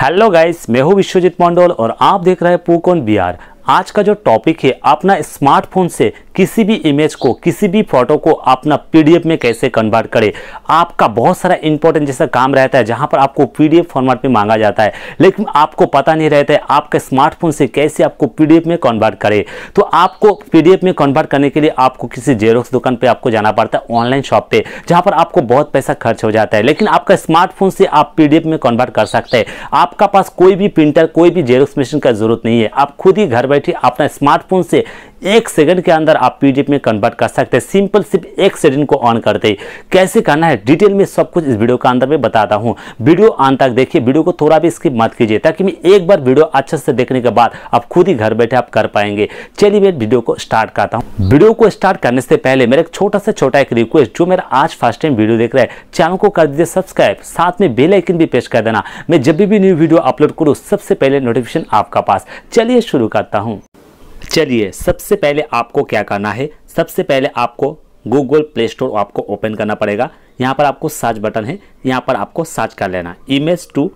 hello guys मैं हूं विश्वजीत मंडल और आप देख रहे हैं पूकोन बिहार आज का जो टॉपिक है अपना स्मार्टफोन से किसी भी इमेज को किसी भी फोटो को अपना पीडीएफ में कैसे कन्वर्ट करें आपका बहुत सारा इंपॉर्टेंट जैसा काम रहता है जहाँ पर आपको पीडीएफ फॉर्मेट में मांगा जाता है लेकिन आपको पता नहीं रहता है आपके स्मार्टफोन से कैसे आपको पीडीएफ में कन्वर्ट करें तो आपको पीडीएफ में कन्वर्ट करने के लिए आपको किसी जेरोक्स दुकान पर आपको जाना पड़ता है ऑनलाइन शॉप पर जहाँ पर आपको बहुत पैसा खर्च हो जाता है लेकिन आपका स्मार्टफोन से आप पी में कन्वर्ट कर सकते हैं आपका पास कोई भी प्रिंटर कोई भी जेरोक्स मशीन का जरूरत नहीं है आप खुद ही घर बैठे अपना स्मार्टफोन से एक सेकंड के अंदर आप पीडीएफ में कन्वर्ट कर सकते हैं सिंपल सिर्फ एक सेकंड को ऑन करते ही कैसे करना है डिटेल में सब कुछ इस वीडियो के अंदर में बताता हूँ वीडियो आन तक देखिए वीडियो को थोड़ा भी स्किप मत कीजिए ताकि मैं एक बार वीडियो अच्छे से देखने के बाद आप खुद ही घर बैठे आप कर पाएंगे चलिए मैं वीडियो को स्टार्ट करता हूँ वीडियो को स्टार्ट करने से पहले मेरा एक छोटा से छोटा एक रिक्वेस्ट जो मेरा आज फर्स्ट टाइम वीडियो देख रहा है चैनल को कर दीजिए सब्सक्राइब साथ में बेलाइकन भी पेश कर देना मैं जब भी न्यू वीडियो अपलोड करूँ सबसे पहले नोटिफिकेशन आपका पास चलिए शुरू करता हूँ चलिए सबसे पहले आपको क्या करना है सबसे पहले आपको गूगल प्ले स्टोर आपको ओपन करना पड़ेगा यहाँ पर आपको सर्च बटन है यहाँ पर आपको सर्च कर लेना इमेज टू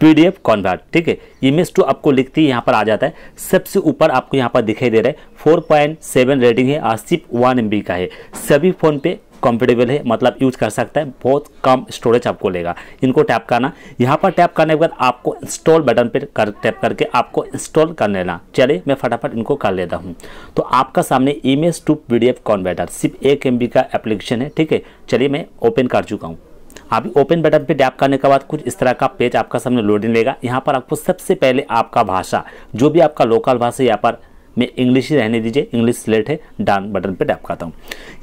पीडीएफ कन्वर्ट ठीक है इमेज टू आपको लिखती है यहाँ पर आ जाता है सबसे ऊपर आपको यहाँ पर दिखाई दे रहा है 4.7 रेटिंग है और सिर्फ वन एम का है सभी फ़ोन पे कंफर्टेबल है मतलब यूज कर सकता है बहुत कम स्टोरेज आपको लेगा इनको टैप करना यहाँ पर टैप करने के बाद आपको इंस्टॉल बटन पर कर टैप करके आपको इंस्टॉल कर लेना चलिए मैं फटाफट इनको कर लेता हूँ तो आपका सामने इमेज टू पी डी सिर्फ एक एम का एप्लीकेशन है ठीक है चलिए मैं ओपन कर चुका हूँ अभी ओपन बटन पे टैप करने के बाद कुछ इस तरह का पेज आपका सामने लोडिंग लेगा यहाँ पर आपको सबसे पहले आपका भाषा जो भी आपका लोकल भाषा यहाँ पर मैं इंग्लिश ही रहने दीजिए इंग्लिश सिलेक्ट है डान बटन पर टैप करता हूँ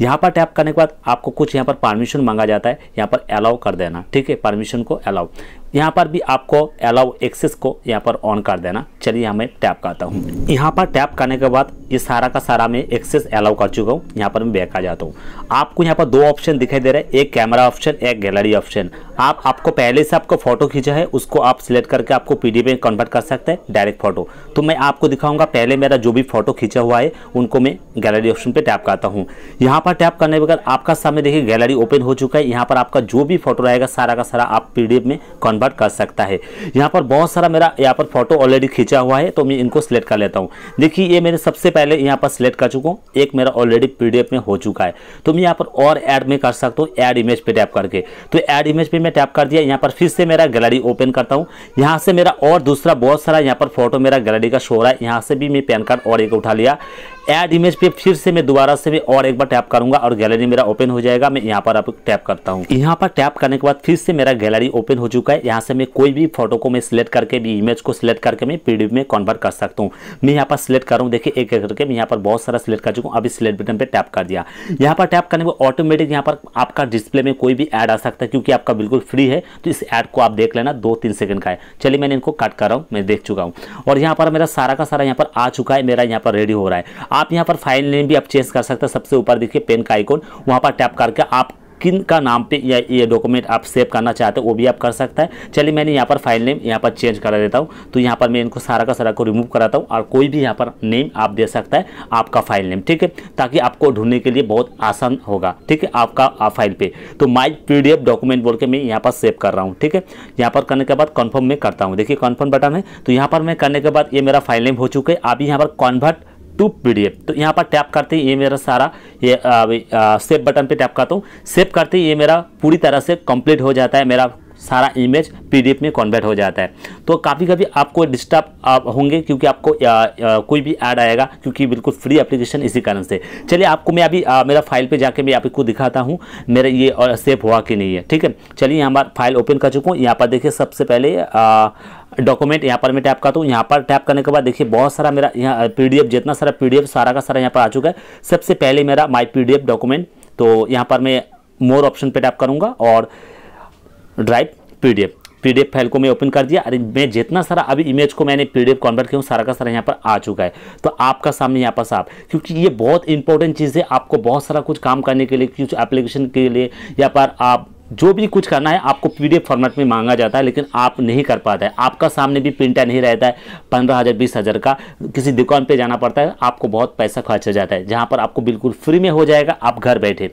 यहाँ पर टैप करने के बाद आपको कुछ यहाँ पर परमिशन मांगा जाता है यहाँ पर अलाउ कर देना ठीक है परमिशन को अलाउ यहाँ पर भी आपको अलाउ एक्सेस को यहाँ पर ऑन कर देना चलिए हमें टैप करता हूँ यहाँ पर टैप करने के बाद ये सारा का सारा मैं एक्सेस अलाउ कर चुका हूँ यहाँ पर मैं बैक आ जाता हूँ आपको यहाँ पर दो ऑप्शन दिखाई दे रहा है एक कैमरा ऑप्शन एक गैलरी ऑप्शन आप आपको पहले से आपको फोटो खींचा है उसको आप सिलेक्ट करके आपको पीडीएफ में कन्वर्ट कर सकते हैं डायरेक्ट फोटो तो मैं आपको दिखाऊंगा पहले मेरा जो भी फोटो खींचा हुआ है उनको मैं गैलरी ऑप्शन पर टैप करता हूँ यहाँ पर टैप करने बगैर आपका सामने देखिए गैलरी ओपन हो चुका है यहाँ पर आपका जो भी फोटो रहेगा सारा का सारा आप पी में कन्वर्ट कर सकता है यहाँ पर बहुत सारा मेरा यहाँ पर फोटो ऑलरेडी खींचा हुआ है तो मैं इनको सिलेक्ट कर लेता हूँ देखिए ये मेरे सबसे पहले यहाँ पर सिलेक्ट कर चुका हूँ एक मेरा ऑलरेडी पीडीएफ में हो चुका है तो मैं यहाँ पर और ऐड में कर सकता हूँ ऐड इमेज पे टैप करके तो ऐड इमेज पे मैं टैप कर दिया यहाँ पर फिर से मेरा गैलरी ओपन करता हूँ यहाँ से मेरा और दूसरा बहुत सारा यहाँ पर फोटो मेरा गैलरी का शो रहा है यहाँ से भी मैं पैन कार्ड और एक उठा लिया ऐड इमेज पे फिर से मैं दोबारा से भी और एक बार टैप करूंगा और गैलरी मेरा ओपन हो जाएगा मैं यहाँ पर आप टैप करता हूँ यहाँ पर टैप करने के बाद फिर से मेरा गैलरी ओपन हो चुका है यहाँ से मैं कोई भी फोटो को मैं सिलेक्ट करके भी इमेज को सिलेक्ट करके मैं पीडीएफ में कन्वर्ट कर सकता हूँ मैं यहाँ पर सिलेक्ट करूँ देखिए एक एक करके मैं यहाँ पर बहुत सारा सिलेक्ट कर चुका हूँ अभी सिलेक्ट बटन पर टैप कर दिया यहाँ पर टैप करने पर ऑटोमेटिक यहाँ पर आपका डिस्प्ले में कोई भी ऐड आ सकता है क्योंकि आपका बिल्कुल फ्री है तो इस ऐड को आप देख लेना दो तीन सेकंड का है चलिए मैंने इनको कट कर रहा हूँ मैं देख चुका हूँ और यहाँ पर मेरा सारा का सारा यहाँ पर आ चुका है मेरा यहाँ पर रेडी हो रहा है आप यहाँ पर फाइल नेम भी आप चेंज कर सकते हैं सबसे ऊपर देखिए पेन का आइकोन वहाँ पर टैप करके आप किन का नाम पे या ये डॉक्यूमेंट आप सेव करना चाहते हो वो भी आप कर सकता है चलिए मैंने यहाँ पर फाइल नेम यहाँ पर चेंज करा देता हूँ तो यहाँ पर मैं इनको सारा का सारा को रिमूव कराता हूँ और कोई भी यहाँ पर नेम आप दे सकता है आपका फाइल नेम ठीक है ताकि आपको ढूंढने के लिए बहुत आसान होगा ठीक है आपका आप फाइल पे तो माई पी डॉक्यूमेंट बोल के मैं यहाँ पर सेव कर रहा हूँ ठीक है यहाँ पर करने के बाद कन्फर्म मैं करता हूँ देखिए कन्फर्म बटन है तो यहाँ पर मैं करने के बाद ये मेरा फाइल नेम हो चुका है अभी यहाँ पर कन्वर्ट टू पीडीएफ तो यहाँ पर टैप करते हैं ये मेरा सारा ये सेव बटन पे टैप करता हूँ सेव करते ही ये मेरा पूरी तरह से कंप्लीट हो जाता है मेरा सारा इमेज पीडीएफ में कन्वर्ट हो जाता है तो काफ़ी कभी आपको डिस्टर्ब आप होंगे क्योंकि आपको या, या, कोई भी ऐड आएगा क्योंकि बिल्कुल फ्री एप्लीकेशन इसी कारण से चलिए आपको मैं अभी आ, मेरा फाइल पे जाके मैं आपको दिखाता हूँ मेरा ये और सेफ हुआ कि नहीं है ठीक है चलिए पर फाइल ओपन कर चुका हूँ यहाँ पर देखिए सबसे पहले आ, डॉक्यूमेंट यहाँ पर मैं टैप करता हूँ यहाँ पर टैप करने के बाद देखिए बहुत सारा मेरा यहाँ पी जितना सारा पी सारा का सारा यहाँ पर आ चुका है सबसे पहले मेरा माई पी डॉक्यूमेंट तो यहाँ पर मैं मोर ऑप्शन पे टैप करूँगा और ड्राइव पीडीएफ पीडीएफ फाइल को मैं ओपन कर दिया अरे मैं जितना सारा अभी इमेज को मैंने पीडीएफ कन्वर्ट किया हूँ सारा का सारा यहाँ पर आ चुका है तो आपका सामने यहाँ पर साफ क्योंकि ये बहुत इंपॉर्टेंट चीज़ है आपको बहुत सारा कुछ काम करने के लिए कुछ एप्लीकेशन के लिए या पर आप जो भी कुछ करना है आपको पीडीएफ फॉर्मेट में मांगा जाता है लेकिन आप नहीं कर पाता है आपका सामने भी प्रिंटर नहीं रहता है पंद्रह हज़ार बीस हज़ार का किसी दुकान पे जाना पड़ता है आपको बहुत पैसा खर्चा जाता है जहाँ पर आपको बिल्कुल फ्री में हो जाएगा आप घर बैठे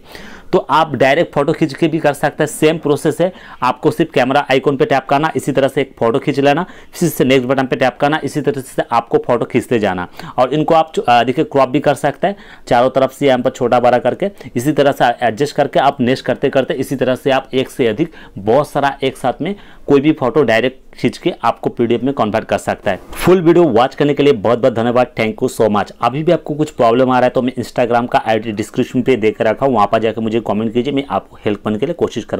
तो आप डायरेक्ट फोटो खींच के भी कर सकते हैं सेम प्रोसेस है आपको सिर्फ कैमरा आइकॉन पे टैप करना इसी तरह से एक फोटो खींच लेना फिर से नेक्स्ट बटन पे टैप करना इसी तरह से आपको फोटो खींचते जाना और इनको आप देखिए क्रॉप भी कर सकते हैं चारों तरफ से यहाँ पर छोटा बड़ा करके इसी तरह से एडजस्ट करके आप नेक्स्ट करते करते इसी तरह से आप एक से अधिक बहुत सारा एक साथ में कोई भी फोटो डायरेक्ट खींच के आपको पीडीएफ में कन्वर्ट कर सकता है फुल वीडियो वॉच करने के लिए बहुत बहुत धन्यवाद थैंक यू सो मच अभी भी आपको कुछ प्रॉब्लम आ रहा है तो मैं इंस्टाग्राम का आई डिस्क्रिप्शन पे देख रखा हूँ वहाँ पर जाकर मुझे कॉमेंट कीजिए मैं आपको हेल्प करने के लिए कोशिश करूँ